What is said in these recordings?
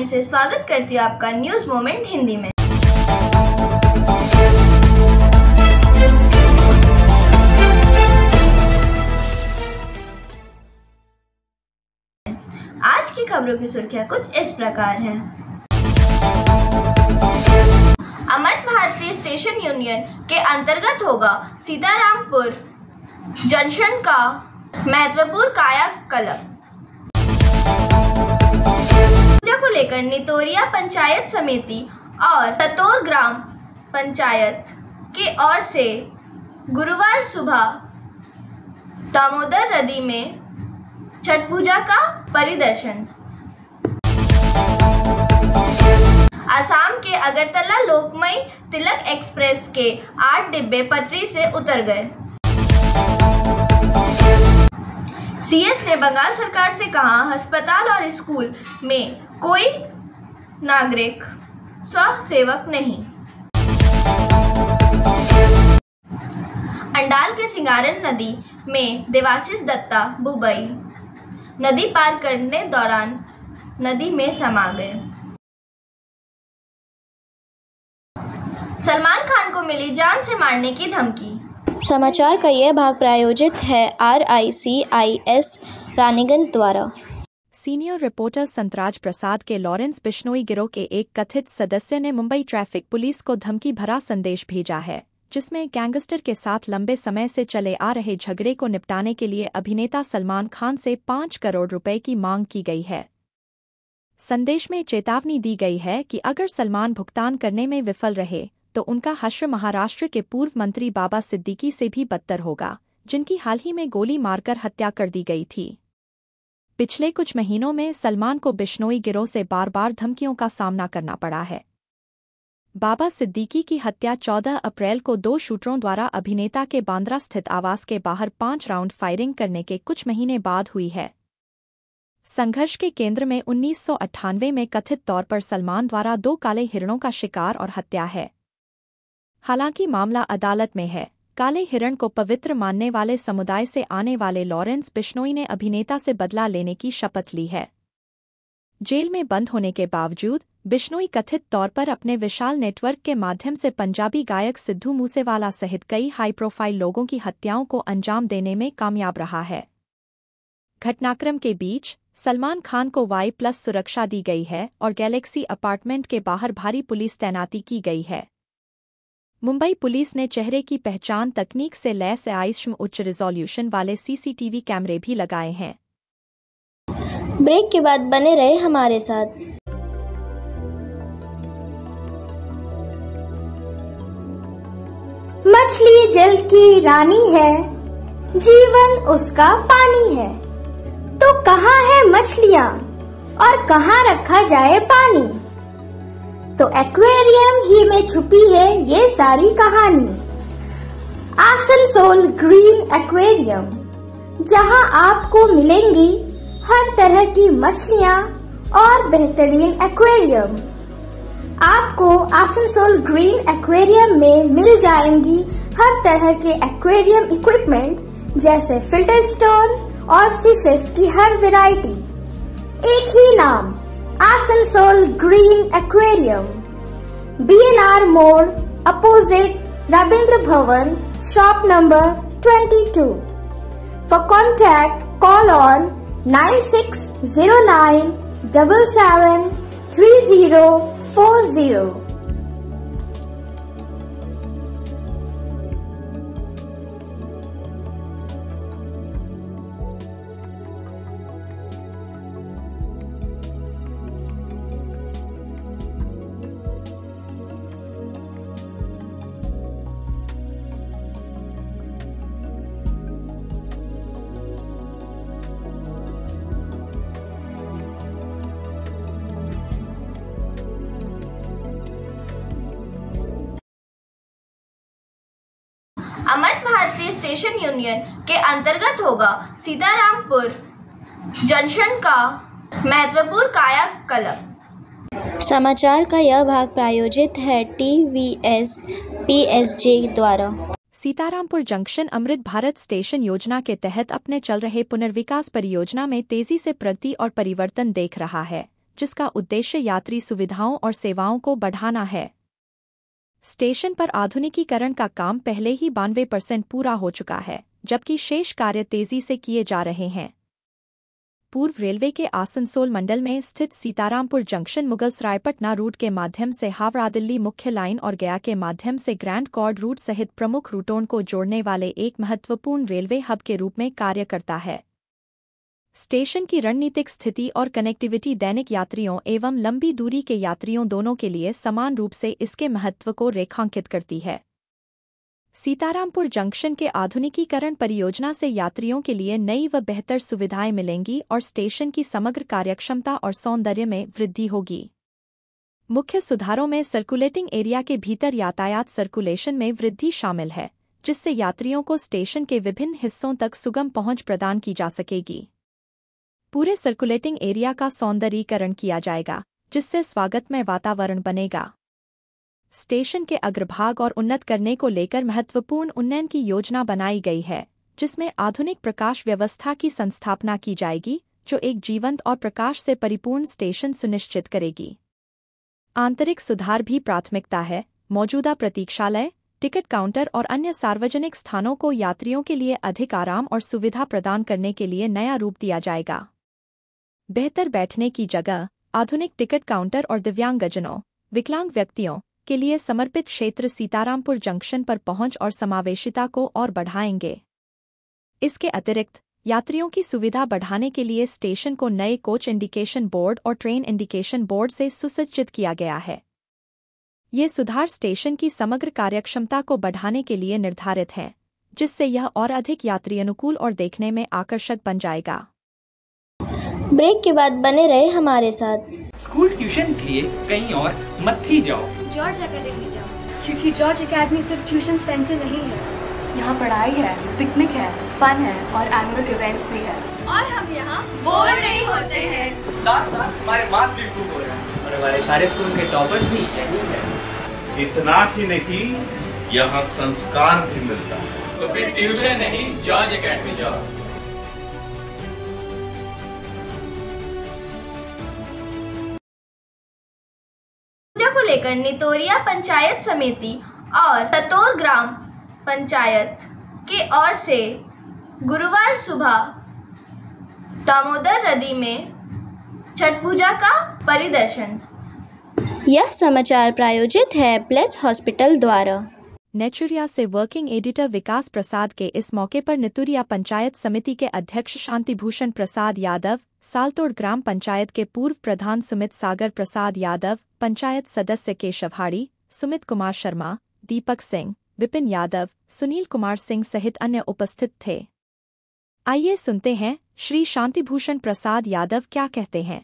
And से स्वागत करती हूँ आपका न्यूज़ मोमेंट हिंदी में आज की खबरों की सुर्खियाँ कुछ इस प्रकार हैं अमर भारतीय स्टेशन यूनियन के अंतर्गत होगा सीतारामपुर जंक्शन का महत्वपूर्ण कायाकल्प समस्या को लेकर नितोरिया पंचायत समिति और ततोर ग्राम पंचायत के ओर से गुरुवार सुबह दामोदर नदी में छठ पूजा का परिदर्शन आसाम के अगरतला लोकमय तिलक एक्सप्रेस के आठ डिब्बे पटरी से उतर गए सीएस ने बंगाल सरकार से कहा अस्पताल और स्कूल में कोई नागरिक स्वसेवक नहीं अंडाल के सिंगारन नदी में देवाशीष दत्ता बुबई नदी पार करने दौरान नदी में समा गए सलमान खान को मिली जान से मारने की धमकी समाचार का यह भाग प्रायोजित है R I C I S Raniganj द्वारा सीनियर रिपोर्टर संतराज प्रसाद के लॉरेंस बिश्नोई गिरोह के एक कथित सदस्य ने मुंबई ट्रैफिक पुलिस को धमकी भरा संदेश भेजा है जिसमें गैंगस्टर के साथ लंबे समय से चले आ रहे झगड़े को निपटाने के लिए अभिनेता सलमान खान से पांच करोड़ रुपए की मांग की गई है संदेश में चेतावनी दी गई है कि अगर सलमान भुगतान करने में विफल रहे तो उनका हश्र महाराष्ट्र के पूर्व मंत्री बाबा सिद्दीकी से भी बदतर होगा जिनकी हाल ही में गोली मारकर हत्या कर दी गई थी पिछले कुछ महीनों में सलमान को बिश्नोई गिरोह से बार बार धमकियों का सामना करना पड़ा है बाबा सिद्दीकी की हत्या 14 अप्रैल को दो शूटरों द्वारा अभिनेता के बांद्रा स्थित आवास के बाहर पांच राउंड फायरिंग करने के कुछ महीने बाद हुई है संघर्ष के केंद्र में उन्नीस में कथित तौर पर सलमान द्वारा दो काले हिरणों का शिकार और हत्या है हालांकि मामला अदालत में है काले हिरण को पवित्र मानने वाले समुदाय से आने वाले लॉरेंस बिश्नोई ने अभिनेता से बदला लेने की शपथ ली है जेल में बंद होने के बावजूद बिश्नोई कथित तौर पर अपने विशाल नेटवर्क के माध्यम से पंजाबी गायक सिद्धू मूसेवाला सहित कई हाई प्रोफाइल लोगों की हत्याओं को अंजाम देने में कामयाब रहा है घटनाक्रम के बीच सलमान खान को वाई प्लस सुरक्षा दी गई है और गैलेक्सी अपार्टमेंट के बाहर भारी पुलिस तैनाती की गई है मुंबई पुलिस ने चेहरे की पहचान तकनीक से लैस आयुष्म उच्च रिजोल्यूशन वाले सीसीटीवी कैमरे भी लगाए हैं ब्रेक के बाद बने रहे हमारे साथ मछली जल की रानी है जीवन उसका पानी है तो कहाँ है मछलियाँ और कहाँ रखा जाए पानी तो एक्वेरियम ही में छुपी है ये सारी कहानी आसनसोल ग्रीन एक्वेरियम जहां आपको मिलेंगी हर तरह की मछलियां और बेहतरीन एक्वेरियम आपको आसनसोल ग्रीन एक्वेरियम में मिल जाएंगी हर तरह के एक्वेरियम इक्विपमेंट जैसे फिल्टर स्टोन और फिशेस की हर वैरायटी एक ही नाम Asansol Green Aquarium, BNR Mall, opposite Rabindra Bhavan, shop number 22. For contact, call on 9609 station union के अंतर्गत होगा सीतारामपुर जंक्शन का महत्वपूर्ण कायाकल्प समाचार का यह भाग प्रायोजित है T V S P S J द्वारा सीतारामपुर जंक्शन अमृत भारत स्टेशन योजना के तहत अपने चल रहे पुनर्विकास परियोजना में तेजी से प्रगति और परिवर्तन देख रहा है जिसका उद्देश्य यात्री सुविधाओं और सेवाओं को बढ़ाना है स्टेशन पर आधुनिकीकरण का काम पहले ही बानवे परसेंट पूरा हो चुका है जबकि शेष कार्य तेजी से किए जा रहे हैं पूर्व रेलवे के आसनसोल मंडल में स्थित सीतारामपुर जंक्शन मुगल सरायपटना रूट के माध्यम से हावड़ा दिल्ली मुख्य लाइन और गया के माध्यम से ग्रैंड कॉर्ड रूट सहित प्रमुख रूटों को जोड़ने वाले एक महत्वपूर्ण रेलवे हब के रूप में कार्य करता है स्टेशन की रणनीतिक स्थिति और कनेक्टिविटी दैनिक यात्रियों एवं लंबी दूरी के यात्रियों दोनों के लिए समान रूप से इसके महत्व को रेखांकित करती है सीतारामपुर जंक्शन के आधुनिकीकरण परियोजना से यात्रियों के लिए नई व बेहतर सुविधाएं मिलेंगी और स्टेशन की समग्र कार्यक्षमता और सौंदर्य में वृद्धि होगी मुख्य सुधारों में सर्कुलेटिंग एरिया के भीतर यातायात सर्कुलेशन में वृद्धि शामिल है जिससे यात्रियों को स्टेशन के विभिन्न हिस्सों तक सुगम पहुंच प्रदान की जा सकेगी पूरे सर्कुलेटिंग एरिया का सौंदर्यीकरण किया जाएगा जिससे स्वागतमय वातावरण बनेगा स्टेशन के अग्रभाग और उन्नत करने को लेकर महत्वपूर्ण उन्नयन की योजना बनाई गई है जिसमें आधुनिक प्रकाश व्यवस्था की संस्थापना की जाएगी जो एक जीवंत और प्रकाश से परिपूर्ण स्टेशन सुनिश्चित करेगी आंतरिक सुधार भी प्राथमिकता है मौजूदा प्रतीक्षालय टिकट काउंटर और अन्य सार्वजनिक स्थानों को यात्रियों के लिए अधिक आराम और सुविधा प्रदान करने के लिए नया रूप दिया जाएगा बेहतर बैठने की जगह आधुनिक टिकट काउंटर और दिव्यांगजनों विकलांग व्यक्तियों के लिए समर्पित क्षेत्र सीतारामपुर जंक्शन पर पहुंच और समावेशिता को और बढ़ाएंगे इसके अतिरिक्त यात्रियों की सुविधा बढ़ाने के लिए स्टेशन को नए कोच इंडिकेशन बोर्ड और ट्रेन इंडिकेशन बोर्ड से सुसज्जित किया गया है ये सुधार स्टेशन की समग्र कार्यक्षमता को बढ़ाने के लिए निर्धारित हैं जिससे यह और अधिक यात्री अनुकूल और देखने में आकर्षक बन जाएगा ब्रेक के बाद बने रहे हमारे साथ स्कूल ट्यूशन के लिए कहीं और ही जाओ जॉर्ज अकेडमी जाओ क्योंकि जॉर्ज अकेडमी सिर्फ ट्यूशन सेंटर नहीं है यहाँ पढ़ाई है पिकनिक है फन है और एनुअल इवेंट्स भी है और हम यहाँ बोर नहीं होते हैं साथ साथ हमारे मार्क्स भी इम्प्रूव हो रहे हैं और हमारे सारे स्कूल के टॉपर्स भी यही है इतना ही नहीं यहाँ संस्कार भी मिलता है तो फिर ट्यूशन नहीं जॉर्ज अकेडमी जाओ नितोरिया पंचायत समिति और ततोर ग्राम पंचायत की ओर से गुरुवार सुबह दामोदर नदी में छठ पूजा का परिदर्शन यह समाचार प्रायोजित है ब्लेस हॉस्पिटल द्वारा नेचुरिया से वर्किंग एडिटर विकास प्रसाद के इस मौके पर नितुरिया पंचायत समिति के अध्यक्ष शांतिभूषण प्रसाद यादव सालतोड़ ग्राम पंचायत के पूर्व प्रधान सुमित सागर प्रसाद यादव पंचायत सदस्य केशव हाड़ी सुमित कुमार शर्मा दीपक सिंह विपिन यादव सुनील कुमार सिंह सहित अन्य उपस्थित थे आइए सुनते हैं श्री शांतिभूषण प्रसाद यादव क्या कहते हैं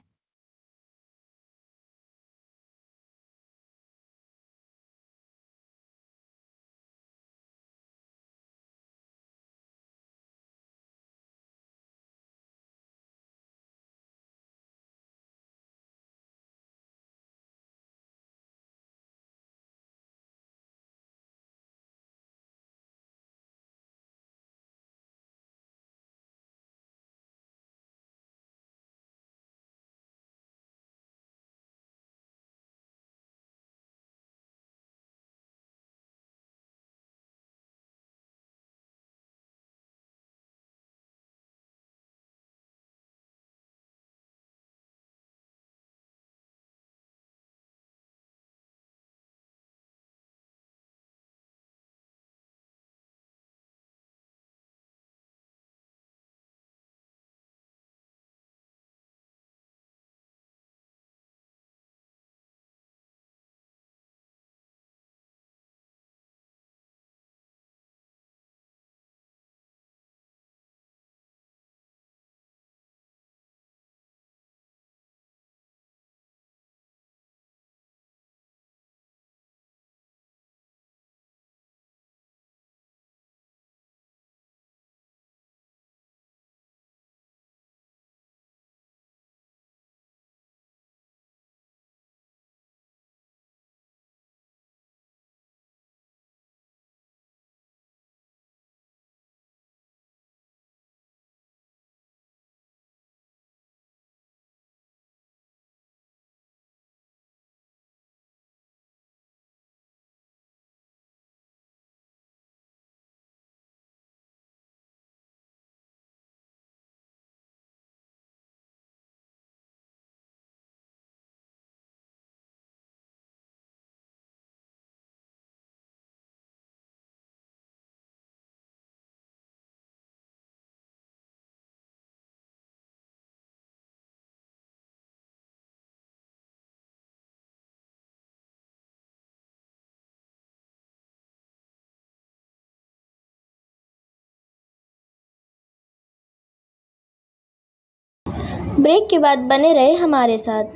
ब्रेक के बाद बने रहे हमारे साथ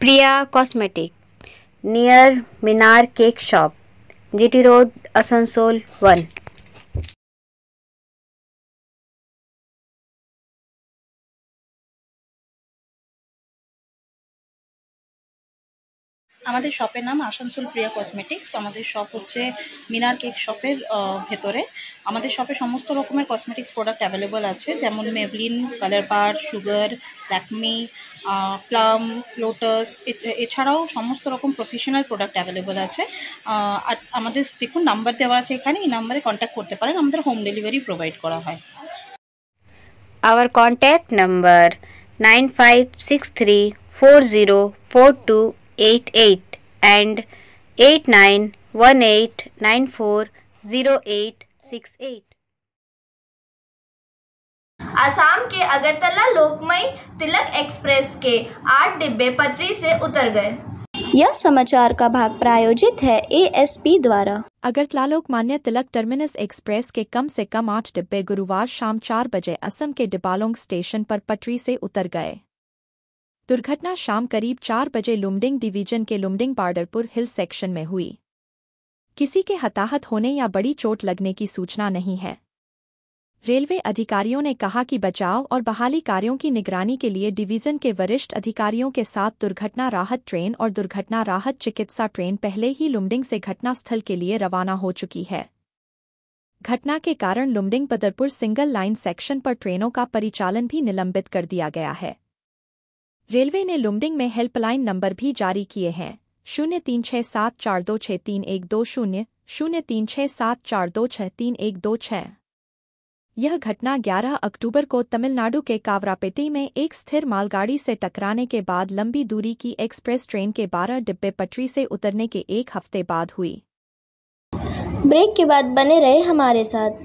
Priya cosmetic near Minar cake shop GT road Asansol one আমাদের শপের নাম আসানসোল প্রিয়া কসমেটিক্স আমাদের শপ হচ্ছে মিনার কেক শপের ভেতরে আমাদের শপে সমস্ত রকমের কসমেটিক্স প্রোডাক্ট অ্যাভেলেবল আছে যেমন Maybelline Colorbar Sugar Lakme Plum Lotus এছাড়াও সমস্ত রকম প্রফেশনাল প্রোডাক্ট অ্যাভেলেবল আছে আর আমাদের দেখুন নাম্বার দেওয়া আছে এখানে এই নাম্বারে কন্ট্যাক্ট করতে পারেন আমাদের হোম ডেলিভারি প্রোভাইড করা হয় our contact number nine five six three four zero four two eight eight and eight nine one eight nine four zero eight six eight Assam के अगरतला लोकमय तिलक एक्सप्रेस के आठ डिब्बे पटरी से उतर गए यह समाचार का भाग प्रायोजित है एएसपी द्वारा अगरतला लोकमान्य तिलक टर्मिनस एक्सप्रेस के कम से कम आठ डिब्बे गुरुवार शाम चार बजे असम के डिबालोंग स्टेशन पर पटरी से उतर गए दुर्घटना शाम करीब चार बजे लुमडिंग डिवीजन के लुमडिंग पार्डरपुर हिल सेक्शन में हुई किसी के हताहत होने या बड़ी चोट लगने की सूचना नहीं है रेलवे अधिकारियों ने कहा कि बचाव और बहाली कार्यों की निगरानी के लिए डिवीजन के वरिष्ठ अधिकारियों के साथ दुर्घटना राहत ट्रेन और दुर्घटना राहत चिकित्सा ट्रेन पहले ही लुमडिंग से घटनास्थल के लिए रवाना हो चुकी है घटना के कारण Lumding Badarpur single line section पर ट्रेनों का परिचालन भी निलंबित कर दिया गया है रेलवे ने लुमडिंग में हेल्पलाइन नंबर भी जारी किए हैं शून्य तीन छः सात चार दो छः तीन एक दो शून्य शून्य तीन छः सात चार दो छः तीन एक दो छः यह घटना 11 अक्टूबर को तमिलनाडु के कावरापेटी में एक स्थिर मालगाड़ी से टकराने के बाद लंबी दूरी की एक्सप्रेस ट्रेन के 12 डिब्बे पटरी से उतरने के एक हफ्ते बाद हुई ब्रेक के बाद बने रहे हमारे साथ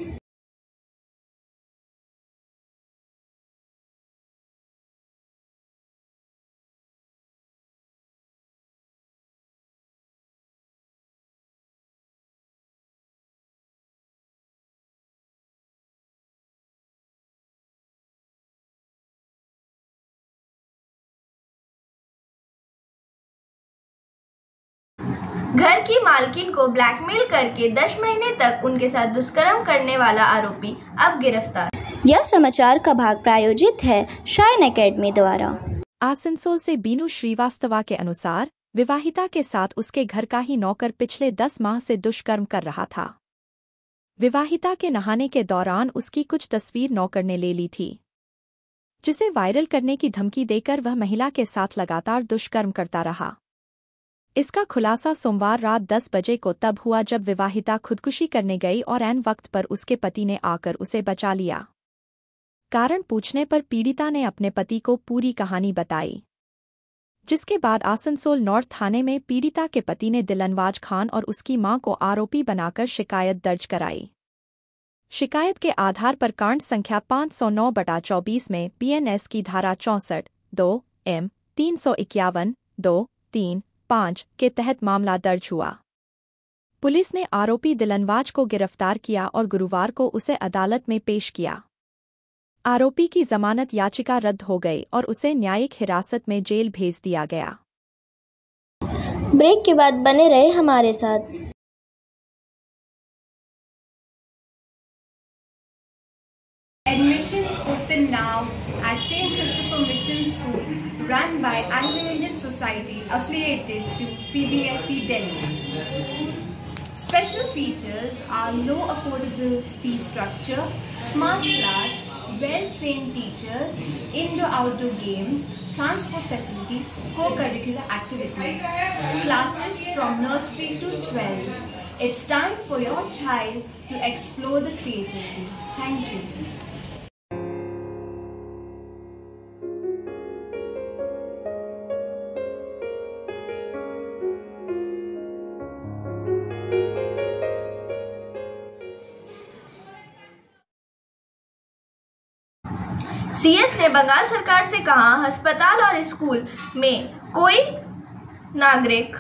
घर की मालकिन को ब्लैकमेल करके 10 महीने तक उनके साथ दुष्कर्म करने वाला आरोपी अब गिरफ्तार यह समाचार का भाग प्रायोजित है शाइन अकेडमी द्वारा आसनसोल से बीनू श्रीवास्तवा के अनुसार विवाहिता के साथ उसके घर का ही नौकर पिछले दस माह से दुष्कर्म कर रहा था विवाहिता के नहाने के दौरान उसकी कुछ तस्वीर नौकर ने ले ली थी जिसे वायरल करने की धमकी देकर वह महिला के साथ लगातार दुष्कर्म करता रहा इसका खुलासा सोमवार रात 10 बजे को तब हुआ जब विवाहिता खुदकुशी करने गई और एन वक्त पर उसके पति ने आकर उसे बचा लिया कारण पूछने पर पीड़िता ने अपने पति को पूरी कहानी बताई जिसके बाद आसनसोल नॉर्थ थाने में पीड़िता के पति ने दिलनवाज खान और उसकी मां को आरोपी बनाकर शिकायत दर्ज कराई शिकायत के आधार पर कांड संख्या 509 बटा चौबीस में पीएनएस की धारा चौंसठ दो एम तीन सौ इक्यावन दो तीन पांच के तहत मामला दर्ज हुआ पुलिस ने आरोपी दिलनवाज को गिरफ्तार किया और गुरुवार को उसे अदालत में पेश किया आरोपी की जमानत याचिका रद्द हो गई और उसे न्यायिक हिरासत में जेल भेज दिया गया ब्रेक के बाद बने रहे हमारे साथ admission open now at St. Christopher Mission School run by Anglo-Indian Society affiliated to CBSE Delhi. Special features are low affordable fee structure, smart class, well-trained teachers, indoor-outdoor games, transport facility, co-curricular activities, classes from nursery to 12. It's time for your child to explore the creativity. Thank you. CS ने बंगाल सरकार से कहा अस्पताल और school में कोई नागरिक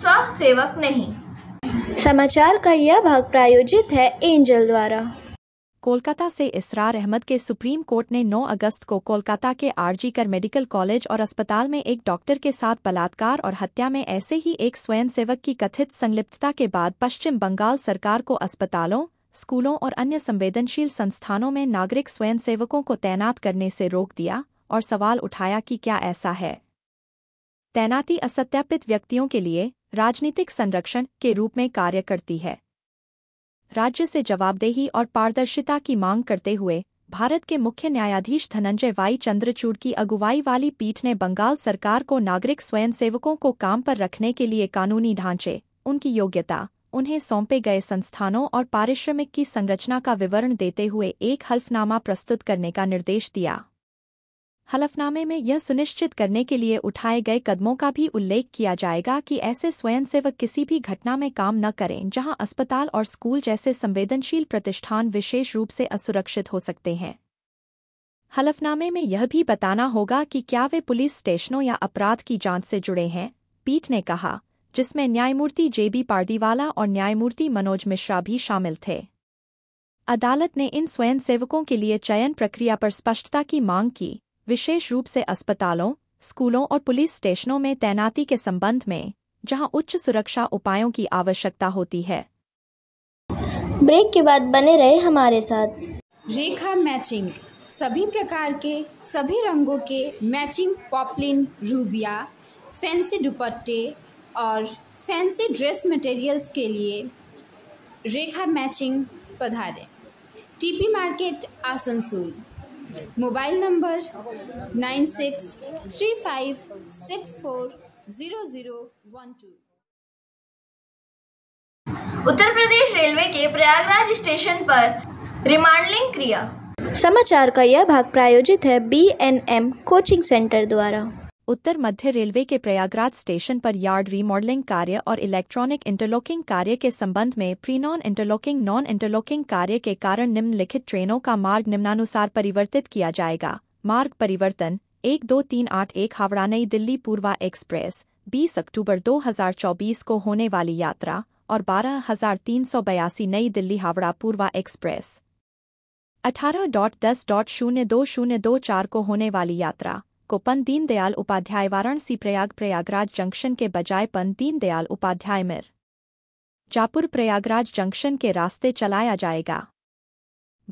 स्वसेवक नहीं समाचार का यह भाग प्रायोजित है एंजल द्वारा कोलकाता से इसरार अहमद के सुप्रीम कोर्ट ने 9 अगस्त को कोलकाता के आरजी कर मेडिकल कॉलेज और अस्पताल में एक डॉक्टर के साथ बलात्कार और हत्या में ऐसे ही एक स्वयंसेवक की कथित संलिप्तता के बाद पश्चिम बंगाल सरकार को अस्पतालों स्कूलों और अन्य संवेदनशील संस्थानों में नागरिक स्वयंसेवकों को तैनात करने से रोक दिया और सवाल उठाया कि क्या ऐसा है तैनाती असत्यापित व्यक्तियों के लिए राजनीतिक संरक्षण के रूप में कार्य करती है राज्य से जवाबदेही और पारदर्शिता की मांग करते हुए भारत के मुख्य न्यायाधीश धनंजय वाई चंद्रचूड़ की अगुवाई वाली पीठ ने बंगाल सरकार को नागरिक स्वयंसेवकों को काम पर रखने के लिए कानूनी ढांचे उनकी योग्यता उन्हें सौंपे गए संस्थानों और पारिश्रमिक की संरचना का विवरण देते हुए एक हल्फनामा प्रस्तुत करने का निर्देश दिया हलफनामे में यह सुनिश्चित करने के लिए उठाए गए कदमों का भी उल्लेख किया जाएगा कि ऐसे स्वयंसेवक किसी भी घटना में काम न करें जहां अस्पताल और स्कूल जैसे संवेदनशील प्रतिष्ठान विशेष रूप से असुरक्षित हो सकते हैं हलफनामे में यह भी बताना होगा कि क्या वे पुलिस स्टेशनों या अपराध की जांच से जुड़े हैं पीठ ने कहा जिसमें न्यायमूर्ति जेबी पार्दीवाला और न्यायमूर्ति मनोज मिश्रा भी शामिल थे अदालत ने इन स्वयंसेवकों के लिए चयन प्रक्रिया पर स्पष्टता की मांग की विशेष रूप से अस्पतालों स्कूलों और पुलिस स्टेशनों में तैनाती के संबंध में जहां उच्च सुरक्षा उपायों की आवश्यकता होती है ब्रेक के बाद बने रहे हमारे साथ रेखा मैचिंग सभी प्रकार के सभी रंगों के मैचिंग पॉपलिन रूबिया फैंसी दुपट्टे और फैंसी ड्रेस मटेरियल्स के लिए रेखा मैचिंग पधारें TP market Asansol mobile number nine six three five six four zero zero one two Uttar Pradesh railway के प्रयागराज स्टेशन पर रिमांडलिंग क्रिया समाचार का यह भाग प्रायोजित है B N M coaching centre द्वारा उत्तर मध्य रेलवे के प्रयागराज स्टेशन पर यार्ड रीमॉडलिंग कार्य और इलेक्ट्रॉनिक इंटरलॉकिंग कार्य के संबंध में pre non interlocking non interlocking कार्य के कारण निम्नलिखित ट्रेनों का मार्ग निम्नानुसार परिवर्तित किया जाएगा मार्ग परिवर्तन एक दो तीन आठ एक हावड़ा नई दिल्ली पूर्वा एक्सप्रेस 20 अक्टूबर 2024 को होने वाली यात्रा और बारह हजार तीन सौ बयासी नई दिल्ली हावड़ा पूर्वा एक्सप्रेस अठारह डॉट दस डॉट शून्य दो शून्य दो चार को होने वाली यात्रा को पन दीनदयाल उपाध्याय वाराणसी प्रयाग प्रयागराज जंक्शन के बजाय पन दीनदयाल उपाध्याय मिर जापुर प्रयागराज जंक्शन के रास्ते चलाया जाएगा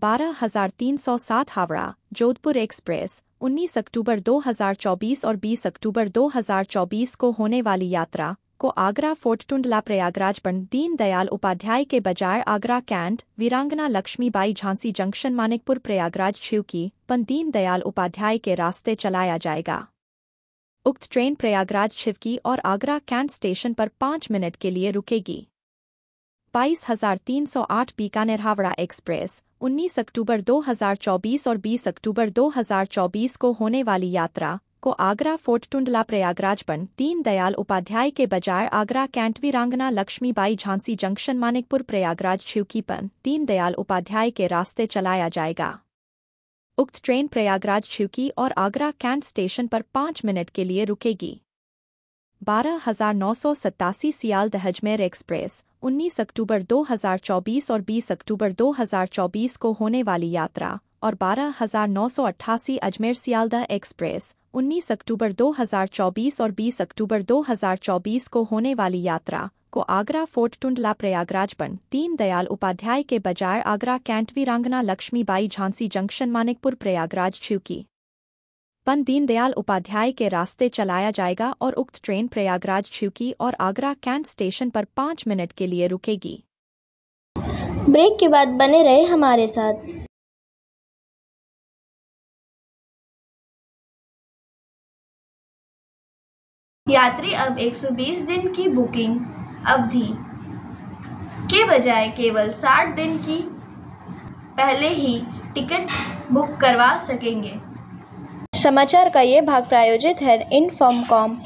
बारह हजार तीन सौ सात हावड़ा जोधपुर एक्सप्रेस 19 अक्टूबर 2024 और 20 अक्टूबर 2024 को होने वाली यात्रा को आगरा फोर्ट टुंडला प्रयागराज पर दीन दयाल उपाध्याय के बजाय आगरा कैंट वीरांगना लक्ष्मीबाई झांसी जंक्शन मानिकपुर प्रयागराज छिवकी पन दीन दयाल उपाध्याय के रास्ते चलाया जाएगा उक्त ट्रेन प्रयागराज छिवकी और आगरा कैंट स्टेशन पर पांच मिनट के लिए रुकेगी बाईस हजार तीन सौ आठ बीकानेर हावड़ा एक्सप्रेस 19 अक्टूबर 2024 और 20 अक्टूबर 2024 को होने वाली यात्रा को आगरा फोर्ट टुंडला प्रयागराज बन दीन दयाल उपाध्याय के बजाय आगरा कैंटवी रांगना लक्ष्मीबाई झांसी जंक्शन मानिकपुर प्रयागराज छिवकी बन तीन दयाल उपाध्याय के रास्ते चलाया जाएगा उक्त ट्रेन प्रयागराज छिवकी और आगरा कैंट स्टेशन पर पाँच मिनट के लिए रुकेगी बारह हजार नौ सौ सत्तासी सियालदह अजमेर एक्सप्रेस उन्नीस अक्टूबर 2024 और 20 अक्टूबर 2024 को होने वाली यात्रा और बारह हजार नौ सौ अट्ठासी अजमेर सियालदह एक्सप्रेस 19 अक्टूबर 2024 और 20 अक्टूबर 2024 को होने वाली यात्रा को आगरा फोर्ट टुंडला प्रयागराज बन तीन दयाल उपाध्याय के बजाय आगरा कैंट वीरांगना लक्ष्मीबाई झांसी जंक्शन मानिकपुर प्रयागराज छुकी पन दीनदयाल उपाध्याय के रास्ते चलाया जाएगा और उक्त ट्रेन प्रयागराज छुकी और आगरा कैंट स्टेशन पर पाँच मिनट के लिए रुकेगी ब्रेक के बाद बने रहे हमारे साथ यात्री अब 120 दिन की बुकिंग अवधि के बजाय केवल 60 दिन की पहले ही टिकट बुक करवा सकेंगे समाचार का ये भाग प्रायोजित है इन फॉर्म कॉम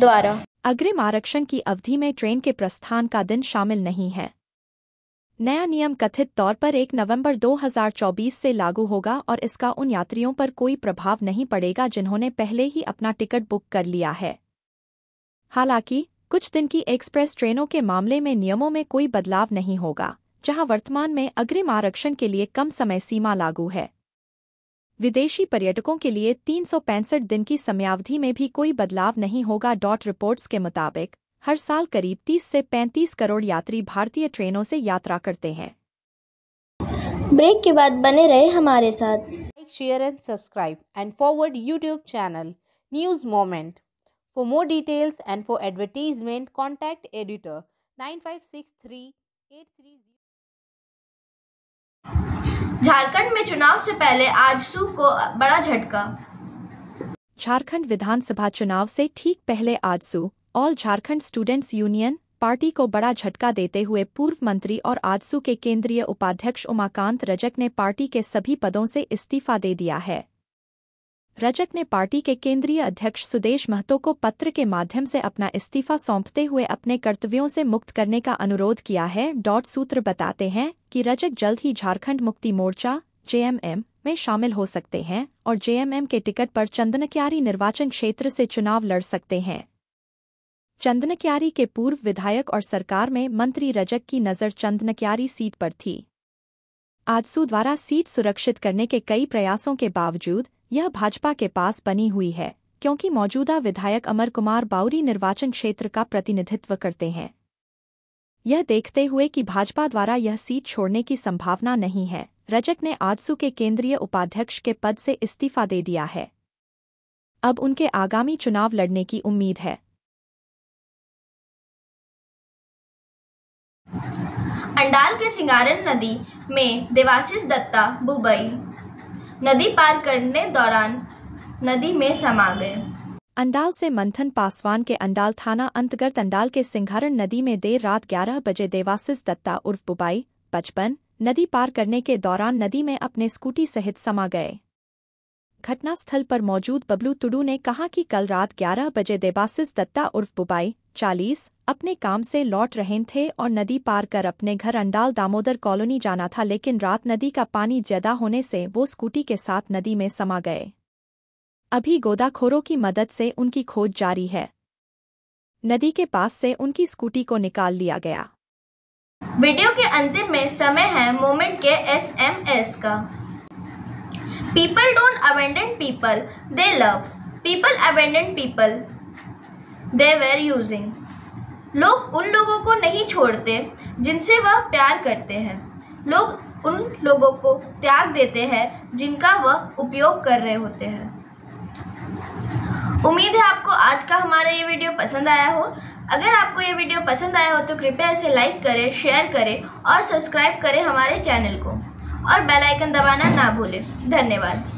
द्वारा अग्रिम आरक्षण की अवधि में ट्रेन के प्रस्थान का दिन शामिल नहीं है नया नियम कथित तौर पर 1 नवंबर 2024 से लागू होगा और इसका उन यात्रियों पर कोई प्रभाव नहीं पड़ेगा जिन्होंने पहले ही अपना टिकट बुक कर लिया है हालांकि कुछ दिन की एक्सप्रेस ट्रेनों के मामले में नियमों में कोई बदलाव नहीं होगा जहां वर्तमान में अग्रिम आरक्षण के लिए कम समय सीमा लागू है विदेशी पर्यटकों के लिए तीन दिन की समयावधि में भी कोई बदलाव नहीं होगा डॉट रिपोर्ट्स के मुताबिक हर साल करीब 30 से 35 करोड़ यात्री भारतीय ट्रेनों से यात्रा करते हैं ब्रेक के बाद बने रहे हमारे साथ share and subscribe and forward YouTube channel news moment For more details and for advertisement, contact editor 9563 Jharkhand में चुनाव से पहले आजसू को बड़ा झटका झारखंड विधानसभा चुनाव से ठीक पहले AJSU all Jharkhand students union party को बड़ा झटका देते हुए पूर्व मंत्री और आजसू के केंद्रीय उपाध्यक्ष उमाकांत रजक ने पार्टी के सभी पदों से इस्तीफा दे दिया है रजक ने पार्टी के केंद्रीय अध्यक्ष सुदेश महतो को पत्र के माध्यम से अपना इस्तीफा सौंपते हुए अपने कर्तव्यों से मुक्त करने का अनुरोध किया है डॉट सूत्र बताते हैं कि रजक जल्द ही झारखंड मुक्ति मोर्चा जेएमएम में शामिल हो सकते हैं और जेएमएम के टिकट पर चंदनक्यारी निर्वाचन क्षेत्र से चुनाव लड़ सकते हैं चंदनक्यारी के पूर्व विधायक और सरकार में मंत्री रजक की नज़र चंदनक्यारी सीट पर थी आजसू द्वारा सीट सुरक्षित करने के कई प्रयासों के बावजूद यह भाजपा के पास बनी हुई है क्योंकि मौजूदा विधायक अमर कुमार बाउरी निर्वाचन क्षेत्र का प्रतिनिधित्व करते हैं यह देखते हुए कि भाजपा द्वारा यह सीट छोड़ने की संभावना नहीं है रजक ने आजसू के केंद्रीय उपाध्यक्ष के पद से इस्तीफा दे दिया है अब उनके आगामी चुनाव लड़ने की उम्मीद है अंडाल के सिंगारन नदी में देवाशीष दत्ता बुबई नदी पार करने दौरान नदी में समा गए अंडाल से मंथन पासवान के अंडाल थाना अंतर्गत अंडाल के सिंघारण नदी में देर रात 11 बजे देवासिस दत्ता उर्फ बुबाई पचपन नदी पार करने के दौरान नदी में अपने स्कूटी सहित समा गए घटनास्थल पर मौजूद बबलू तुडू ने कहा कि कल रात 11 बजे देबासिस दत्ता उर्फ बुबाई चालीस अपने काम से लौट रहे थे और नदी पार कर अपने घर अंडाल दामोदर कॉलोनी जाना था लेकिन रात नदी का पानी ज्यादा होने से वो स्कूटी के साथ नदी में समा गए अभी गोदाखोरों की मदद से उनकी खोज जारी है नदी के पास से उनकी स्कूटी को निकाल लिया गया वीडियो के अंतिम में समय है मोमेंट के एसएमएस का people don't abandon people they love people abandon people they were using लोग उन लोगों को नहीं छोड़ते जिनसे वह प्यार करते हैं लोग उन लोगों को त्याग देते हैं जिनका वह उपयोग कर रहे होते हैं उम्मीद है आपको आज का हमारा ये वीडियो पसंद आया हो अगर आपको ये वीडियो पसंद आया हो तो कृपया इसे लाइक करें शेयर करें और सब्सक्राइब करें हमारे चैनल को और बेल आइकन दबाना ना भूलें धन्यवाद